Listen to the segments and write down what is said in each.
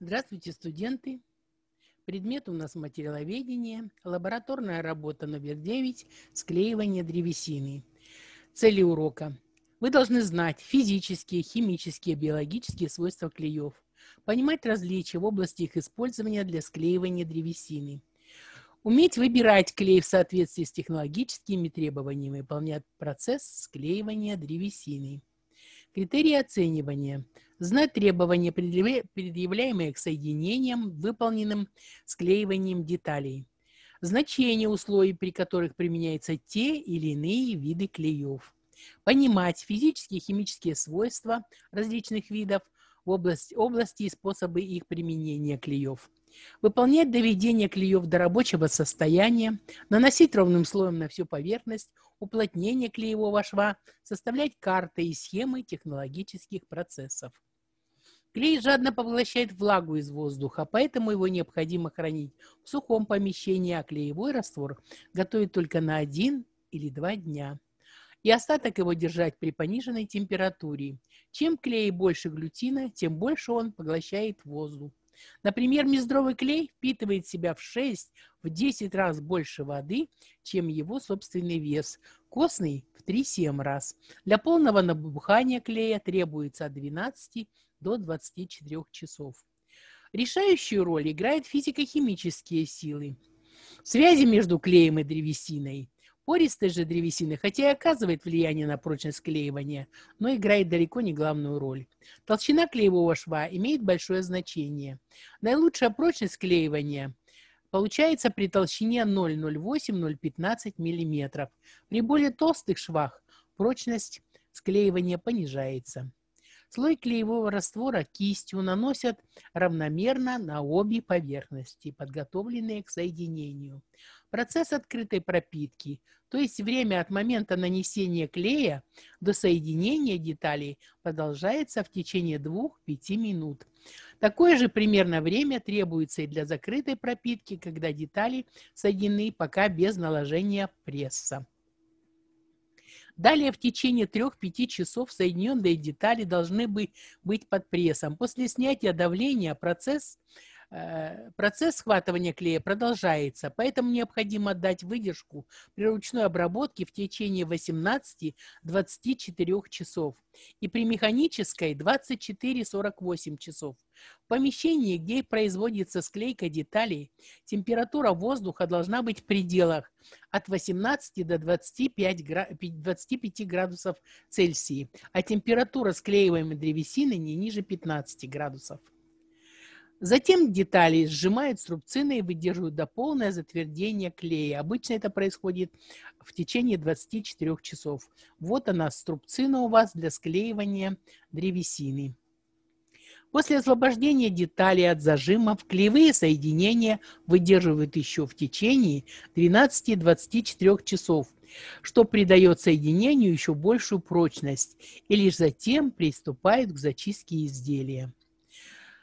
Здравствуйте, студенты! Предмет у нас материаловедение, лабораторная работа номер 9, склеивание древесины. Цели урока. Вы должны знать физические, химические, биологические свойства клеев, понимать различия в области их использования для склеивания древесины – Уметь выбирать клей в соответствии с технологическими требованиями, выполнять процесс склеивания древесины. Критерии оценивания. Знать требования, предъявляемые к соединениям, выполненным склеиванием деталей. Значение условий, при которых применяются те или иные виды клеев. Понимать физические и химические свойства различных видов в области, области и способы их применения клеев выполнять доведение клеев до рабочего состояния, наносить ровным слоем на всю поверхность, уплотнение клеевого шва, составлять карты и схемы технологических процессов. Клей жадно поглощает влагу из воздуха, поэтому его необходимо хранить в сухом помещении, а клеевой раствор готовить только на один или два дня. И остаток его держать при пониженной температуре. Чем клей больше глютина, тем больше он поглощает воздух. Например, мездровый клей впитывает в себя в 6-10 в раз больше воды, чем его собственный вес, костный в 3-7 раз. Для полного набухания клея требуется от 12 до 24 часов. Решающую роль играют физико-химические силы, связи между клеем и древесиной, Пористая же древесина, хотя и оказывает влияние на прочность склеивания, но играет далеко не главную роль. Толщина клеевого шва имеет большое значение. Наилучшая прочность склеивания получается при толщине 0,08-0,15 мм. При более толстых швах прочность склеивания понижается. Слой клеевого раствора кистью наносят равномерно на обе поверхности, подготовленные к соединению. Процесс открытой пропитки, то есть время от момента нанесения клея до соединения деталей, продолжается в течение 2-5 минут. Такое же примерно время требуется и для закрытой пропитки, когда детали соединены пока без наложения пресса. Далее в течение 3-5 часов соединенные детали должны быть под прессом. После снятия давления процесс Э, процесс схватывания клея продолжается, поэтому необходимо дать выдержку при ручной обработке в течение 18-24 часов и при механической 24-48 часов. В помещении, где производится склейка деталей, температура воздуха должна быть в пределах от 18 до 25, 25 градусов Цельсия, а температура склеиваемой древесины не ниже 15 градусов. Затем детали сжимают срубцины и выдерживают до полное затвердения клея. Обычно это происходит в течение 24 часов. Вот она, струбцина у вас для склеивания древесины. После освобождения деталей от зажимов клеевые соединения выдерживают еще в течение 12-24 часов, что придает соединению еще большую прочность и лишь затем приступают к зачистке изделия.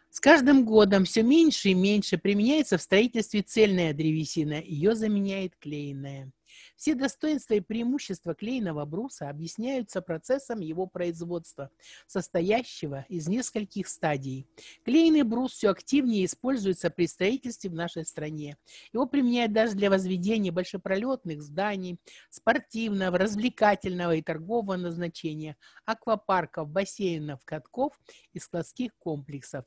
С каждым годом все меньше и меньше применяется в строительстве цельная древесина, ее заменяет клееная. Все достоинства и преимущества клееного бруса объясняются процессом его производства, состоящего из нескольких стадий. Клееный брус все активнее используется при строительстве в нашей стране. Его применяют даже для возведения большепролетных зданий, спортивного, развлекательного и торгового назначения, аквапарков, бассейнов, катков и складских комплексов.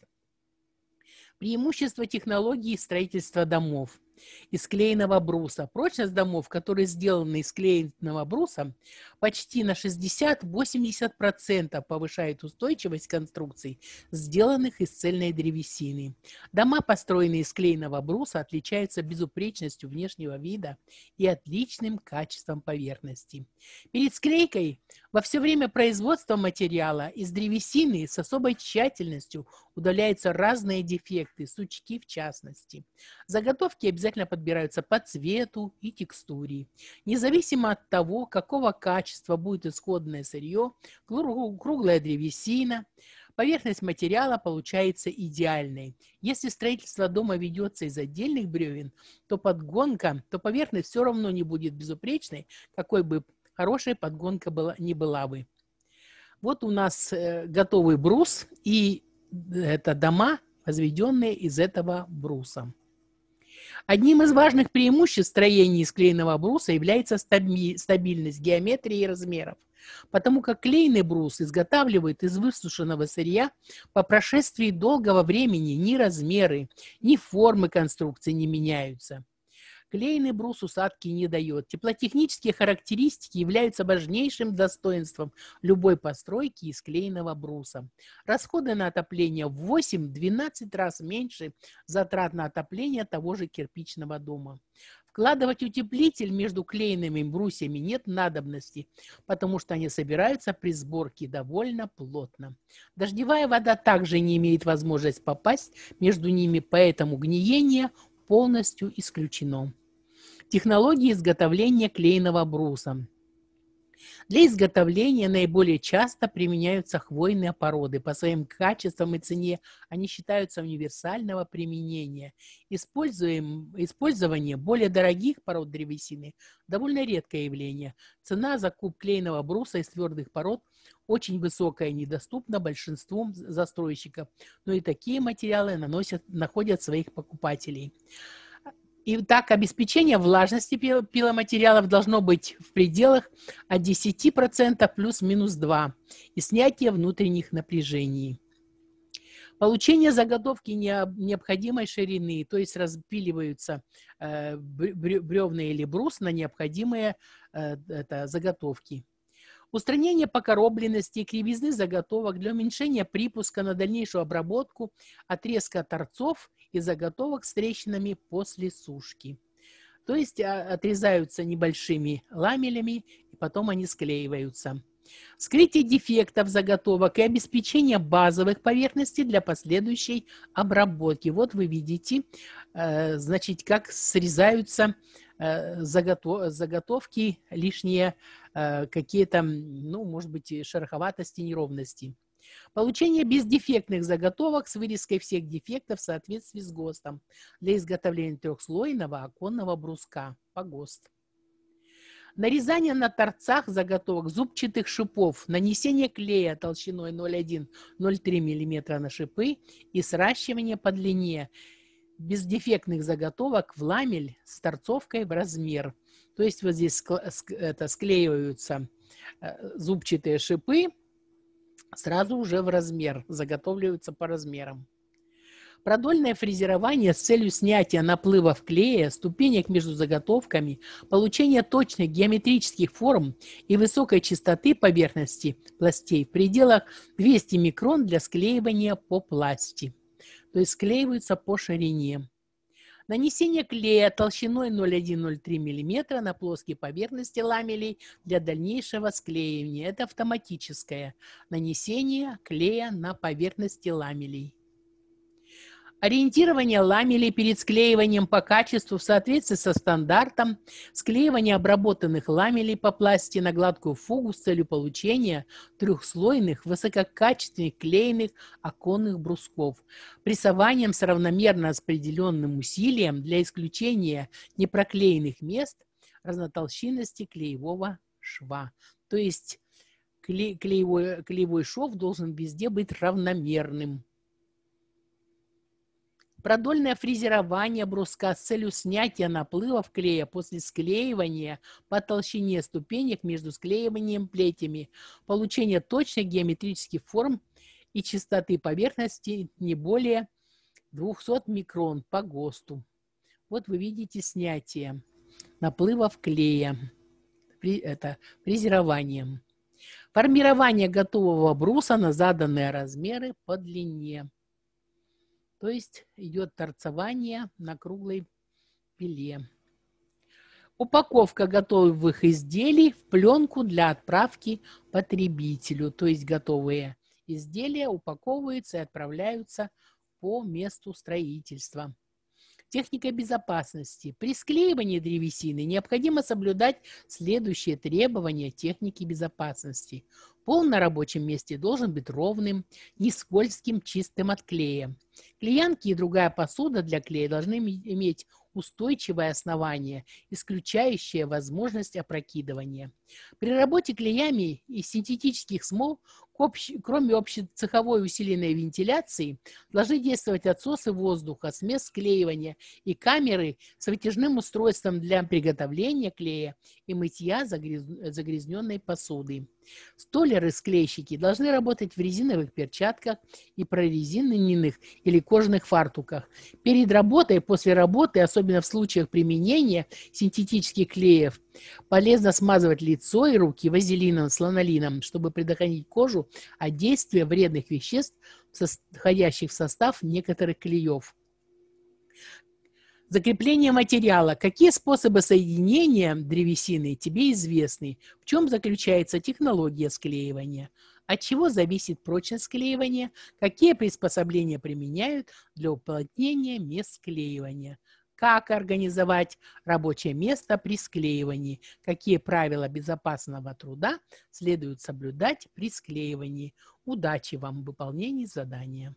Преимущество технологии строительства домов из клееного бруса. Прочность домов, которые сделаны из клееного бруса, почти на 60-80% повышает устойчивость конструкций, сделанных из цельной древесины. Дома, построенные из клееного бруса, отличаются безупречностью внешнего вида и отличным качеством поверхности. Перед склейкой во все время производства материала из древесины с особой тщательностью удаляются разные дефекты, сучки в частности. Заготовки обязательно обязательно подбираются по цвету и текстуре. Независимо от того, какого качества будет исходное сырье, круглая древесина, поверхность материала получается идеальной. Если строительство дома ведется из отдельных бревен, то подгонка, то поверхность все равно не будет безупречной, какой бы хорошей подгонка была, не была бы. Вот у нас э, готовый брус, и э, это дома, возведенные из этого бруса. Одним из важных преимуществ строения из клейного бруса является стабильность геометрии и размеров, потому как клейный брус изготавливают из высушенного сырья по прошествии долгого времени ни размеры, ни формы конструкции не меняются. Клейный брус усадки не дает. Теплотехнические характеристики являются важнейшим достоинством любой постройки из клееного бруса. Расходы на отопление в 8-12 раз меньше затрат на отопление того же кирпичного дома. Вкладывать утеплитель между клеенными брусьями нет надобности, потому что они собираются при сборке довольно плотно. Дождевая вода также не имеет возможности попасть между ними, поэтому гниение полностью исключено. Технологии изготовления клейного бруса. Для изготовления наиболее часто применяются хвойные породы. По своим качествам и цене они считаются универсального применения. Используем, использование более дорогих пород древесины – довольно редкое явление. Цена за куб клейного бруса из твердых пород очень высокая и недоступна большинству застройщиков. Но и такие материалы наносят, находят своих покупателей. И так обеспечение влажности пиломатериалов должно быть в пределах от 10% плюс-минус 2 и снятие внутренних напряжений. Получение заготовки необходимой ширины, то есть распиливаются э, бревна или брус на необходимые э, заготовки. Устранение покоробленности и кривизны заготовок для уменьшения припуска на дальнейшую обработку, отрезка торцов и заготовок с трещинами после сушки. То есть а, отрезаются небольшими ламелями, и потом они склеиваются. Вскрытие дефектов заготовок и обеспечение базовых поверхностей для последующей обработки. Вот вы видите, э, значит, как срезаются э, заготовки, лишние э, какие-то, ну, может быть, шероховатости, неровности. Получение бездефектных заготовок с вырезкой всех дефектов в соответствии с ГОСТом для изготовления трехслойного оконного бруска по ГОСТ. Нарезание на торцах заготовок зубчатых шипов, нанесение клея толщиной 0,1-0,3 мм на шипы и сращивание по длине бездефектных заготовок в ламель с торцовкой в размер. То есть вот здесь это, склеиваются э, зубчатые шипы сразу уже в размер, заготавливаются по размерам. Продольное фрезерование с целью снятия наплывов клея, ступенек между заготовками, получения точных геометрических форм и высокой частоты поверхности пластей в пределах 200 микрон для склеивания по пласти. То есть склеиваются по ширине. Нанесение клея толщиной 0,1-0,3 мм на плоские поверхности ламелей для дальнейшего склеивания. Это автоматическое нанесение клея на поверхности ламелей. Ориентирование ламелей перед склеиванием по качеству в соответствии со стандартом, склеивание обработанных ламелей по пласте на гладкую фугу с целью получения трехслойных, высококачественных клеенных оконных брусков, прессованием с равномерно распределенным усилием для исключения непроклеенных мест разнотолщинности клеевого шва. То есть клеевой, клеевой шов должен везде быть равномерным. Продольное фрезерование бруска с целью снятия наплывов клея после склеивания по толщине ступенек между склеиванием плетями, получение точных геометрических форм и частоты поверхности не более 200 микрон по ГОСТу. Вот вы видите снятие наплывов клея, это фрезерованием. Формирование готового бруса на заданные размеры по длине. То есть идет торцевание на круглой пиле. Упаковка готовых изделий в пленку для отправки потребителю. То есть готовые изделия упаковываются и отправляются по месту строительства. Техника безопасности. При склеивании древесины необходимо соблюдать следующие требования техники безопасности. Пол на рабочем месте должен быть ровным, нескользким, чистым от клея. Клеянки и другая посуда для клея должны иметь устойчивое основание, исключающее возможность опрокидывания. При работе клеями и синтетических смол общ... кроме общецеховой усиленной вентиляции, должны действовать отсосы воздуха, смесь склеивания и камеры с вытяжным устройством для приготовления клея и мытья загряз... загрязненной посуды. Столеры-склейщики должны работать в резиновых перчатках и прорезиненных или кожаных фартуках. Перед работой и после работы, особенно в случаях применения синтетических клеев, Полезно смазывать лицо и руки вазелином, слонолином, чтобы предохранить кожу от действия вредных веществ, входящих в состав некоторых клеев. Закрепление материала. Какие способы соединения древесины тебе известны? В чем заключается технология склеивания? От чего зависит прочность склеивания? Какие приспособления применяют для уплотнения мест склеивания? как организовать рабочее место при склеивании, какие правила безопасного труда следует соблюдать при склеивании. Удачи вам в выполнении задания!